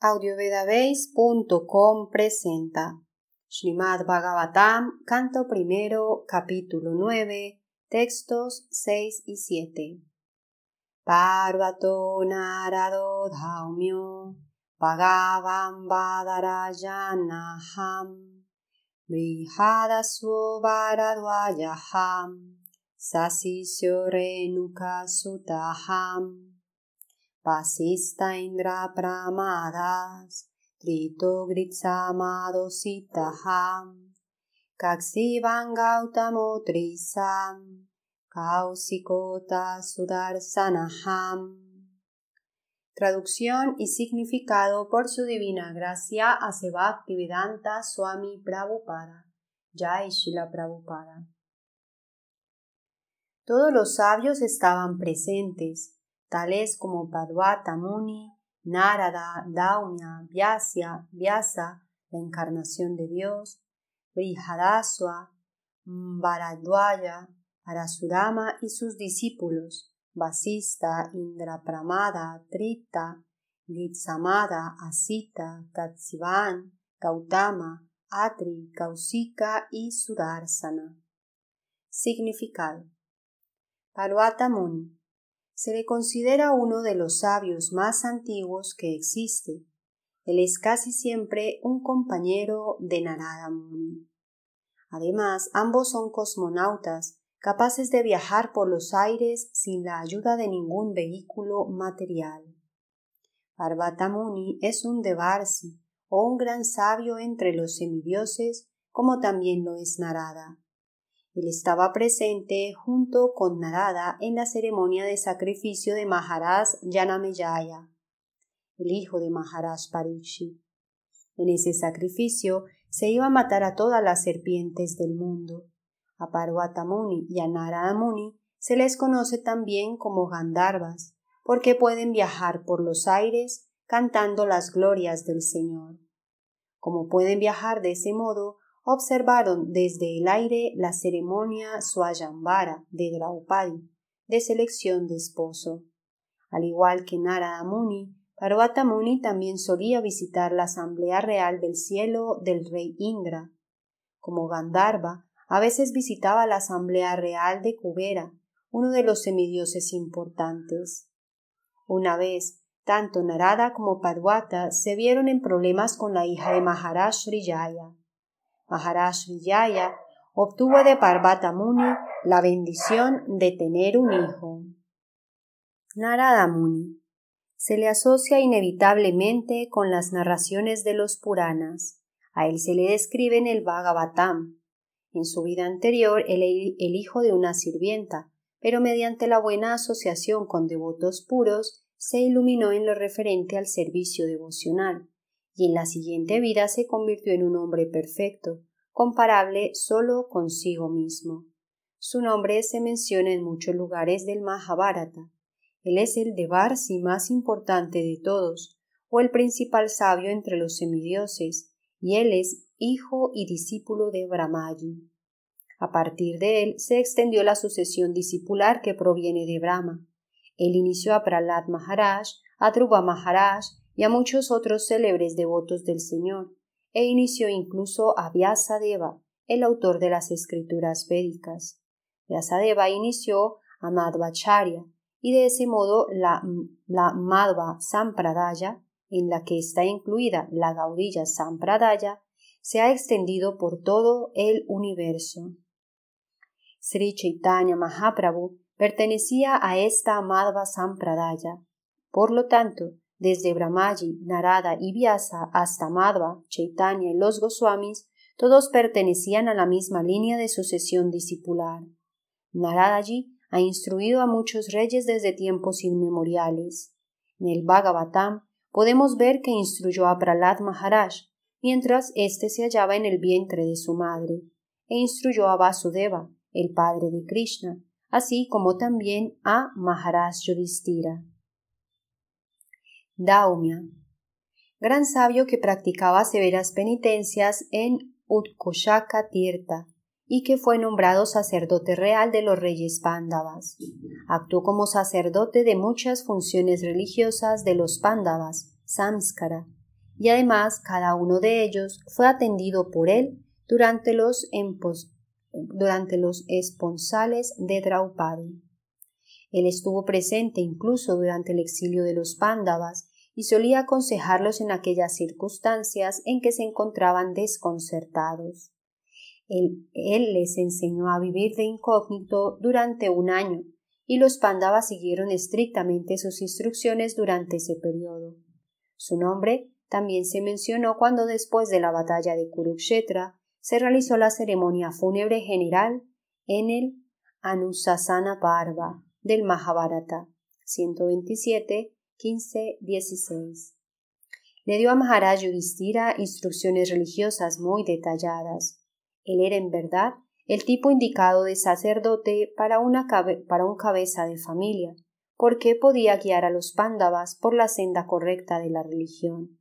audiovedabase.com presenta Srimad Bhagavatam, canto primero, capítulo Nueve, textos Seis y Siete. Parvato narado dhaumyo bhagavam badarayanaham Vihadasu varadvayaham sasisyo renukasutaham Vasista Indra Pramadas, Trito Sitaham, Kaksivan Gautamotrisam, Kausikota Sudarsanaham. Traducción y significado por su divina gracia a Sebaktivedanta Swami Prabhupada, Jai Shila Prabhupada. Todos los sabios estaban presentes tales como Parvata Muni, Narada, Daumya, Vyasa, Vyasa, la encarnación de Dios, Brihadaswa, Varadvaya, Arasurama y sus discípulos, Basista, Indrapramada, Trita, Gitsamada, Asita, Katsivan, Gautama, Atri, Kausika y Sudarsana. Significado. Parvata Muni se le considera uno de los sabios más antiguos que existe. Él es casi siempre un compañero de Narada Muni. Además, ambos son cosmonautas, capaces de viajar por los aires sin la ayuda de ningún vehículo material. Parvata Muni es un Devarsi, o un gran sabio entre los semidioses, como también lo es Narada. Él estaba presente junto con Narada en la ceremonia de sacrificio de Maharaj Yanameyaya, el hijo de Maharaj Parishi. En ese sacrificio se iba a matar a todas las serpientes del mundo. A Parvata y a Narada se les conoce también como Gandharvas, porque pueden viajar por los aires cantando las glorias del Señor. Como pueden viajar de ese modo, observaron desde el aire la ceremonia suayambara de Draupadi, de selección de esposo. Al igual que Narada Muni, Parvata Muni también solía visitar la asamblea real del cielo del rey Indra. Como Gandharva, a veces visitaba la asamblea real de Kubera, uno de los semidioses importantes. Una vez, tanto Narada como Parvata se vieron en problemas con la hija de Maharaj Rijaya. Maharaj Vijaya, obtuvo de Parvata Muni la bendición de tener un hijo. Narada Muni se le asocia inevitablemente con las narraciones de los Puranas. A él se le describe en el Bhagavatam. En su vida anterior, él el hijo de una sirvienta, pero mediante la buena asociación con devotos puros se iluminó en lo referente al servicio devocional y en la siguiente vida se convirtió en un hombre perfecto, comparable solo consigo mismo. Su nombre se menciona en muchos lugares del Mahabharata. Él es el Devarsi más importante de todos, o el principal sabio entre los semidioses, y él es hijo y discípulo de Brahmaji. A partir de él se extendió la sucesión discipular que proviene de Brahma. Él inició a pralat Maharaj, a Dhruva Maharaj y a muchos otros célebres devotos del Señor, e inició incluso a Vyasadeva, el autor de las escrituras védicas. Vyasadeva inició a Madhvacharya, y de ese modo la, la Madhva Sampradaya, en la que está incluida la Gaudilla Sampradaya, se ha extendido por todo el universo. Sri Chaitanya Mahaprabhu pertenecía a esta Madhva Sampradaya. Por lo tanto, desde Brahmaji, Narada y Vyasa hasta Madhva, Chaitanya y los Goswamis, todos pertenecían a la misma línea de sucesión discipular. Naradaji ha instruido a muchos reyes desde tiempos inmemoriales. En el Bhagavatam podemos ver que instruyó a Pralat Maharaj mientras éste se hallaba en el vientre de su madre, e instruyó a Vasudeva, el padre de Krishna, así como también a Maharaj Daumia, gran sabio que practicaba severas penitencias en Utkoshaka Tirtha y que fue nombrado sacerdote real de los reyes pándavas. Actuó como sacerdote de muchas funciones religiosas de los pándavas, samskara, y además cada uno de ellos fue atendido por él durante los, durante los esponsales de Draupadi. Él estuvo presente incluso durante el exilio de los pándavas y solía aconsejarlos en aquellas circunstancias en que se encontraban desconcertados. Él, les enseñó a vivir de incógnito durante un año, y los pándavas siguieron estrictamente sus instrucciones durante ese periodo. Su nombre también se mencionó cuando después de la batalla de Kurukshetra se realizó la ceremonia fúnebre general en el Anusasana Parva, del Mahabharata 127, 15, 16. Le dio a Maharaj Yudhishthira instrucciones religiosas muy detalladas. Él era en verdad el tipo indicado de sacerdote para, una para un cabeza de familia, porque podía guiar a los pándavas por la senda correcta de la religión.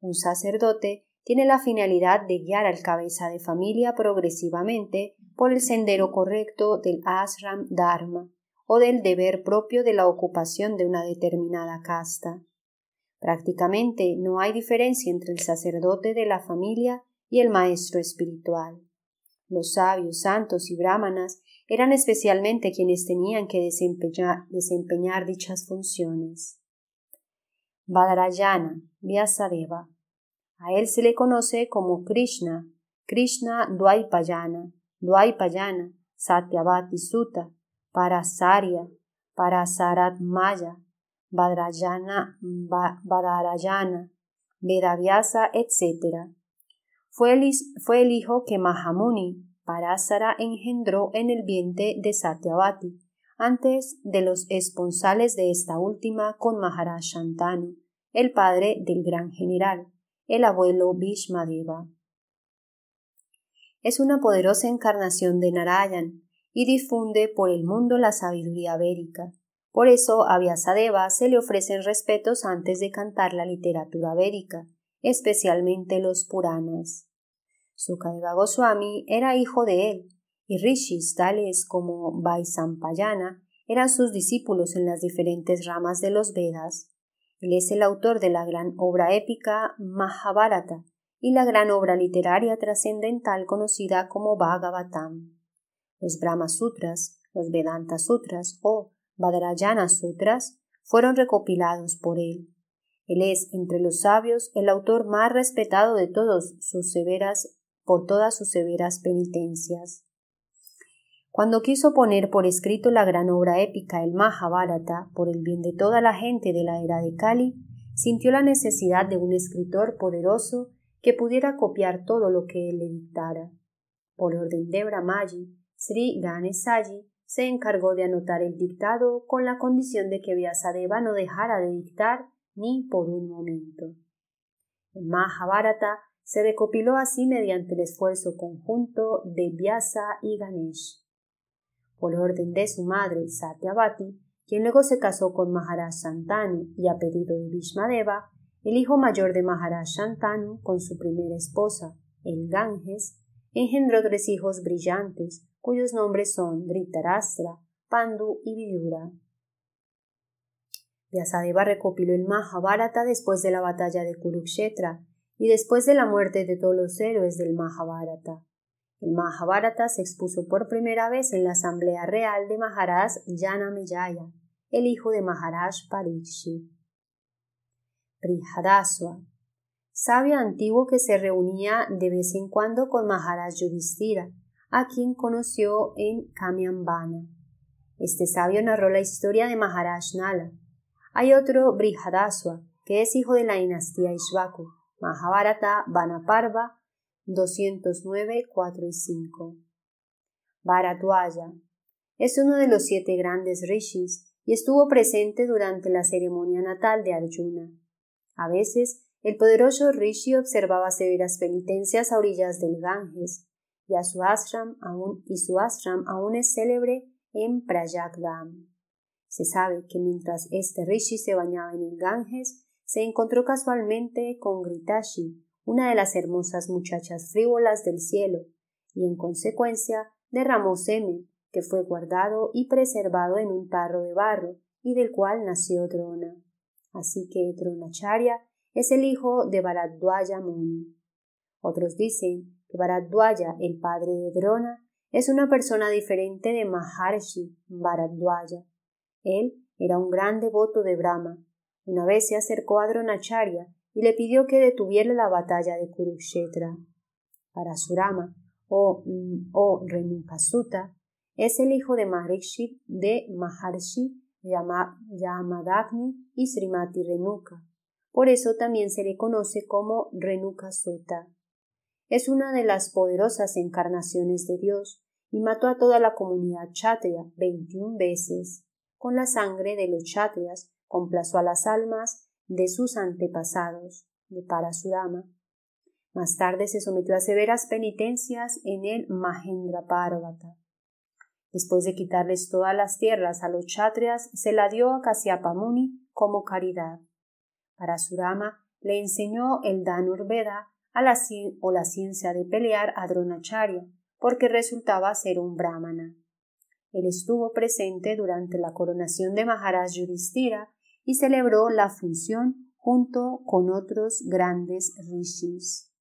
Un sacerdote tiene la finalidad de guiar al cabeza de familia progresivamente por el sendero correcto del ashram dharma o del deber propio de la ocupación de una determinada casta. Prácticamente no hay diferencia entre el sacerdote de la familia y el maestro espiritual. Los sabios, santos y brahmanas eran especialmente quienes tenían que desempeñar, dichas funciones. Badarayana, Vyasadeva. A él se le conoce como Krishna, Krishna Dwaipayana, Dwaipayana, Satyavati Sutta, Parasarya, Parasaratmaya, Badarayana, Vedavyasa, etc. Fue el, hijo que Mahamuni, Parasara, engendró en el vientre de Satyavati, antes de los esponsales de esta última con Maharaj el padre del gran general, el abuelo Deva. Es una poderosa encarnación de Narayan, y difunde por el mundo la sabiduría védica. Por eso a Vyasadeva se le ofrecen respetos antes de cantar la literatura védica, especialmente los Puranas. Sukadeva Goswami era hijo de él, y rishis tales como Vaisampayana eran sus discípulos en las diferentes ramas de los Vedas. Él es el autor de la gran obra épica Mahabharata y la gran obra literaria trascendental conocida como Bhagavatam los Brahma Sutras, los Vedanta Sutras o Badarayana Sutras fueron recopilados por él. Él es, entre los sabios, el autor más respetado de todos sus severas, por todas sus severas penitencias. Cuando quiso poner por escrito la gran obra épica, el Mahabharata, por el bien de toda la gente de la era de Kali, sintió la necesidad de un escritor poderoso que pudiera copiar todo lo que él le dictara. Por orden de Brahmaji, Sri Ganesaji se encargó de anotar el dictado con la condición de que Vyasadeva no dejara de dictar ni por un momento. El Mahabharata se recopiló así mediante el esfuerzo conjunto de Vyasa y Ganesh. Por orden de su madre, Satyavati, quien luego se casó con Maharaj Shantanu y a pedido de Vishmadeva, el hijo mayor de Maharaj Shantanu con su primera esposa, el Ganges, engendró tres hijos brillantes, cuyos nombres son Dhritarastra, Pandu y Vidura. Yasadeva recopiló el Mahabharata después de la batalla de Kurukshetra y después de la muerte de todos los héroes del Mahabharata. El Mahabharata se expuso por primera vez en la Asamblea Real de Maharaj Janamejaya, el hijo de Maharaj Parikshi. Prihadaswa, sabio antiguo que se reunía de vez en cuando con Maharaj Yudhisthira, a quien conoció en Kamiambana. Este sabio narró la historia de Maharaj Nala. Hay otro Brihadaswa, que es hijo de la dinastía Ishvaku, Mahabharata Banaparva, 209, 4 y 5. es uno de los siete grandes rishis y estuvo presente durante la ceremonia natal de Arjuna. A veces, el poderoso rishi observaba severas penitencias a orillas del Ganges, y su ashram aún, y su aún es célebre en Prayagdham. Se sabe que mientras este rishi se bañaba en el Ganges, se encontró casualmente con Gritashi, una de las hermosas muchachas frívolas del cielo, y en consecuencia derramó semen, que fue guardado y preservado en un tarro de barro, y del cual nació Drona. Así que Dronacharya es el hijo de Bharadwaja Muni. Otros dicen que el padre de Drona, es una persona diferente de Maharshi Bharadwaja. Él era un gran devoto de Brahma. Una vez se acercó a Dronacharya y le pidió que detuviera la batalla de Kurukshetra. Parasurama, o, mm, o Renukasuta, es el hijo de Maharshi, de Maharshi Yamadagni y Srimati Renuka. Por eso también se le conoce como Renuka Sutta es una de las poderosas encarnaciones de Dios y mató a toda la comunidad chatria veintiún veces. Con la sangre de los chatrias complazó a las almas de sus antepasados de Parasurama. Más tarde se sometió a severas penitencias en el Mahendra Después de quitarles todas las tierras a los chatrias, se la dio a Casiapamuni como caridad. Parasurama le enseñó el Danurveda la o la ciencia de pelear a Dronacharya, porque resultaba ser un brahmana. Él estuvo presente durante la coronación de Maharaj y celebró la función junto con otros grandes rishis.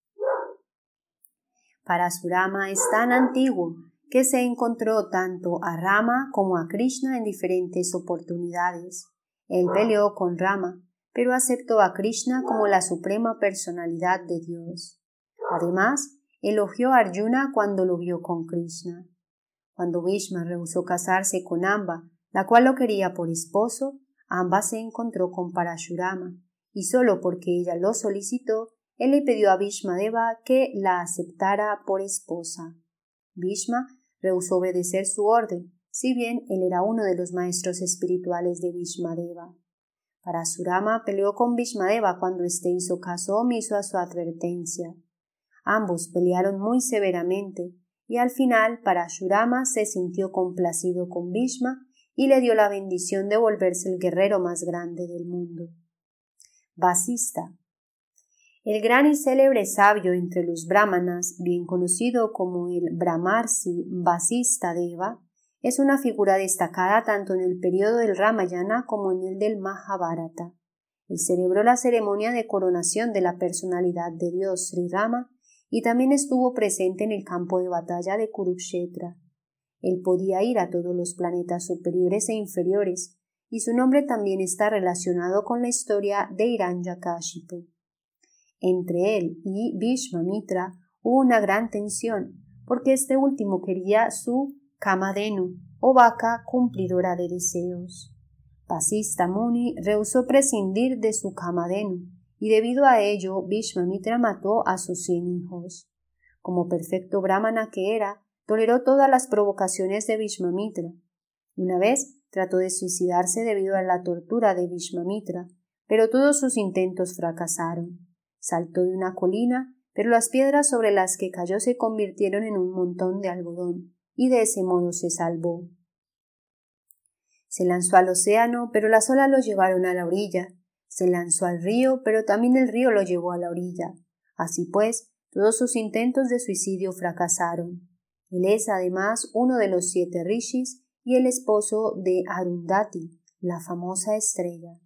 Para Surama es tan antiguo que se encontró tanto a Rama como a Krishna en diferentes oportunidades. Él peleó con Rama, pero aceptó a Krishna como la suprema personalidad de Dios. Además, elogió a Arjuna cuando lo vio con Krishna. Cuando Bhishma rehusó casarse con Amba, la cual lo quería por esposo, Amba se encontró con Parashurama, y solo porque ella lo solicitó, él le pidió a Bhishma Deva que la aceptara por esposa. Bhishma rehusó obedecer su orden, si bien él era uno de los maestros espirituales de Bhishma Deva. Parasurama peleó con Bhishma Eva cuando este hizo caso omiso a su advertencia. Ambos pelearon muy severamente, y al final Parashurama se sintió complacido con Bhishma y le dio la bendición de volverse el guerrero más grande del mundo. Basista. El gran y célebre sabio entre los brahmanas, bien conocido como el Brahmarsi Deva, es una figura destacada tanto en el periodo del Ramayana como en el del Mahabharata. Él celebró la ceremonia de coronación de la personalidad de Dios Sri Rama y también estuvo presente en el campo de batalla de Kurukshetra. Él podía ir a todos los planetas superiores e inferiores, y su nombre también está relacionado con la historia de Hiranyakashipu. Entre él y Mitra hubo una gran tensión, porque este último quería su Kamadenu, o vaca cumplidora de deseos. Pasista Muni rehusó prescindir de su Kamadenu, y debido a ello Mitra mató a sus cien hijos. Como perfecto brahmana que era, toleró todas las provocaciones de Mitra. Una vez trató de suicidarse debido a la tortura de Mitra, pero todos sus intentos fracasaron. Saltó de una colina, pero las piedras sobre las que cayó se convirtieron en un montón de algodón y de ese modo se salvó. Se lanzó al océano, pero las olas lo llevaron a la orilla. Se lanzó al río, pero también el río lo llevó a la orilla. Así pues, todos sus intentos de suicidio fracasaron. Él es además uno de los siete rishis y el esposo de Arundhati, la famosa estrella.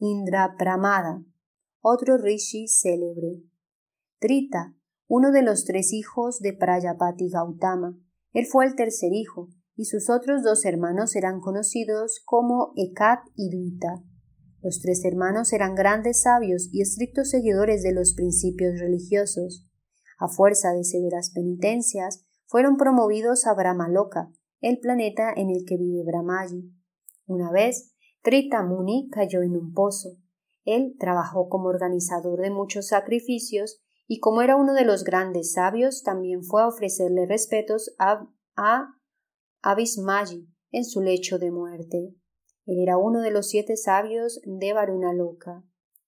Indra Pramada, otro rishi célebre. Trita, uno de los tres hijos de Prayapati Gautama. Él fue el tercer hijo, y sus otros dos hermanos eran conocidos como Ekat y Duita. Los tres hermanos eran grandes sabios y estrictos seguidores de los principios religiosos. A fuerza de severas penitencias, fueron promovidos a Brahmaloka, el planeta en el que vive Brahmaji. Una vez, Muni cayó en un pozo. Él trabajó como organizador de muchos sacrificios y como era uno de los grandes sabios, también fue a ofrecerle respetos a, a en su lecho de muerte. Él era uno de los siete sabios de Varuna Loca.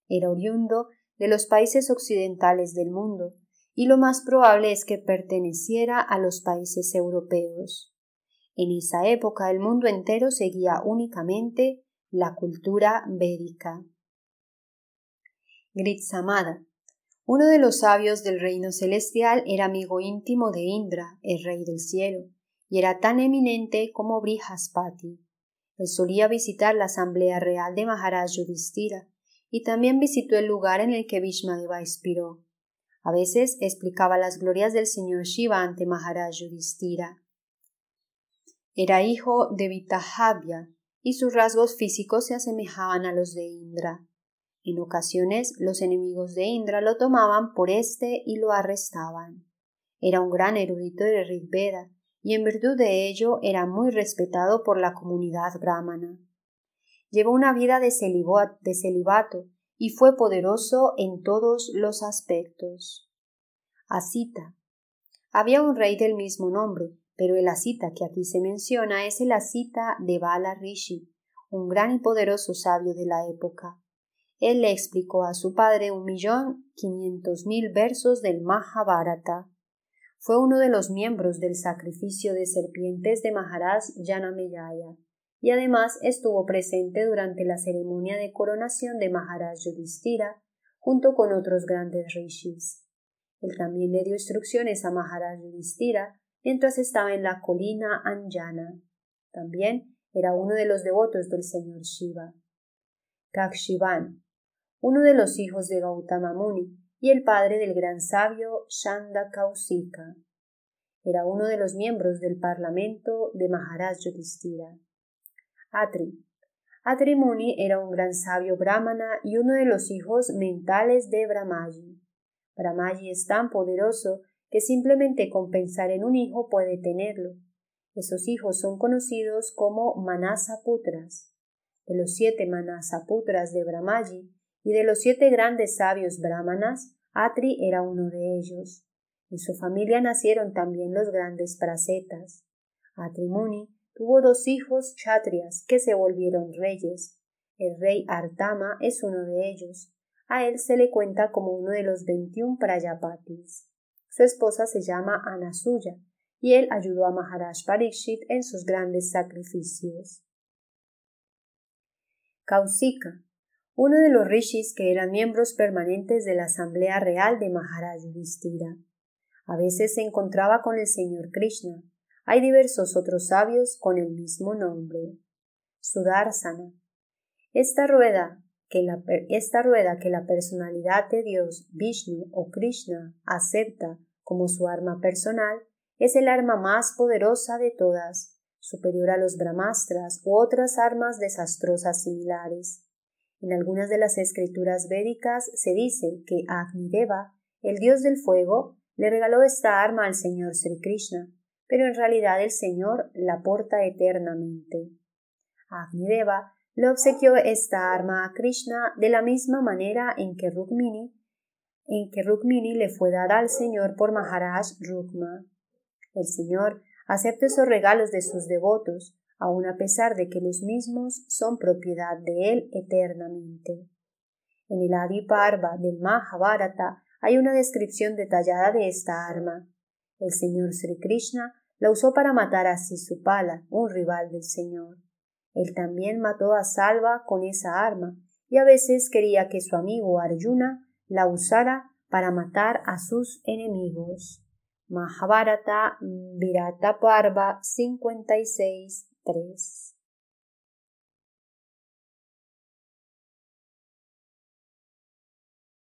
Era oriundo de los países occidentales del mundo, y lo más probable es que perteneciera a los países europeos. En esa época el mundo entero seguía únicamente la cultura védica. Gritsamada uno de los sabios del reino celestial era amigo íntimo de Indra, el rey del cielo, y era tan eminente como Brihaspati. Él solía visitar la asamblea real de Maharaj Yudhishthira y también visitó el lugar en el que Vishmadeva expiró. A veces explicaba las glorias del señor Shiva ante Maharaj Yudhishthira. Era hijo de Vitahavya y sus rasgos físicos se asemejaban a los de Indra. En ocasiones los enemigos de Indra lo tomaban por éste y lo arrestaban. Era un gran erudito de Rigveda y en virtud de ello era muy respetado por la comunidad brahmana. Llevó una vida de celibato y fue poderoso en todos los aspectos. Asita. Había un rey del mismo nombre, pero el Asita que aquí se menciona es el Asita de Bala Rishi, un gran y poderoso sabio de la época. Él le explicó a su padre un millón quinientos mil versos del Mahabharata. Fue uno de los miembros del sacrificio de serpientes de Maharaj Janamejaya y además estuvo presente durante la ceremonia de coronación de Maharaj Yudhishthira junto con otros grandes rishis. Él también le dio instrucciones a Maharaj Yudhishthira mientras estaba en la colina Anjana. También era uno de los devotos del señor Shiva. Kakshivan, uno de los hijos de Gautama Muni y el padre del gran sabio Shanda Kausika. Era uno de los miembros del parlamento de Maharaj Yudhishthira. Atri. Atri Muni era un gran sabio brahmana y uno de los hijos mentales de Brahmaji. Brahmaji es tan poderoso que simplemente con pensar en un hijo puede tenerlo. Esos hijos son conocidos como Manasaputras. De los siete Manasaputras de Brahmaji, y de los siete grandes sabios brahmanas, Atri era uno de ellos. En su familia nacieron también los grandes prasetas. Muni tuvo dos hijos chatrias que se volvieron reyes. El rey Artama es uno de ellos. A él se le cuenta como uno de los veintiún prayapatis. Su esposa se llama Anasuya y él ayudó a Maharaj Parikshit en sus grandes sacrificios. Kausika uno de los rishis que eran miembros permanentes de la Asamblea Real de Maharaja Yudhishthira. A veces se encontraba con el señor Krishna. Hay diversos otros sabios con el mismo nombre. Sudarsana. Esta rueda que esta rueda que la personalidad de Dios, Vishnu o Krishna acepta como su arma personal es el arma más poderosa de todas, superior a los brahmastras u otras armas desastrosas similares. En algunas de las escrituras védicas se dice que Agnideva, el dios del fuego, le regaló esta arma al señor Sri Krishna, pero en realidad el señor la porta eternamente. Agnideva le obsequió esta arma a Krishna de la misma manera en que Rukmini, en que Rukmini le fue dada al señor por Maharaj Rukma. El señor acepta esos regalos de sus devotos, aun a pesar de que los mismos son propiedad de él eternamente. En el Parva del Mahabharata hay una descripción detallada de esta arma. El señor Sri Krishna la usó para matar a Sisupala, un rival del señor. Él también mató a Salva con esa arma y a veces quería que su amigo Arjuna la usara para matar a sus enemigos. Mahabharata mm, Virata Parva 56 3,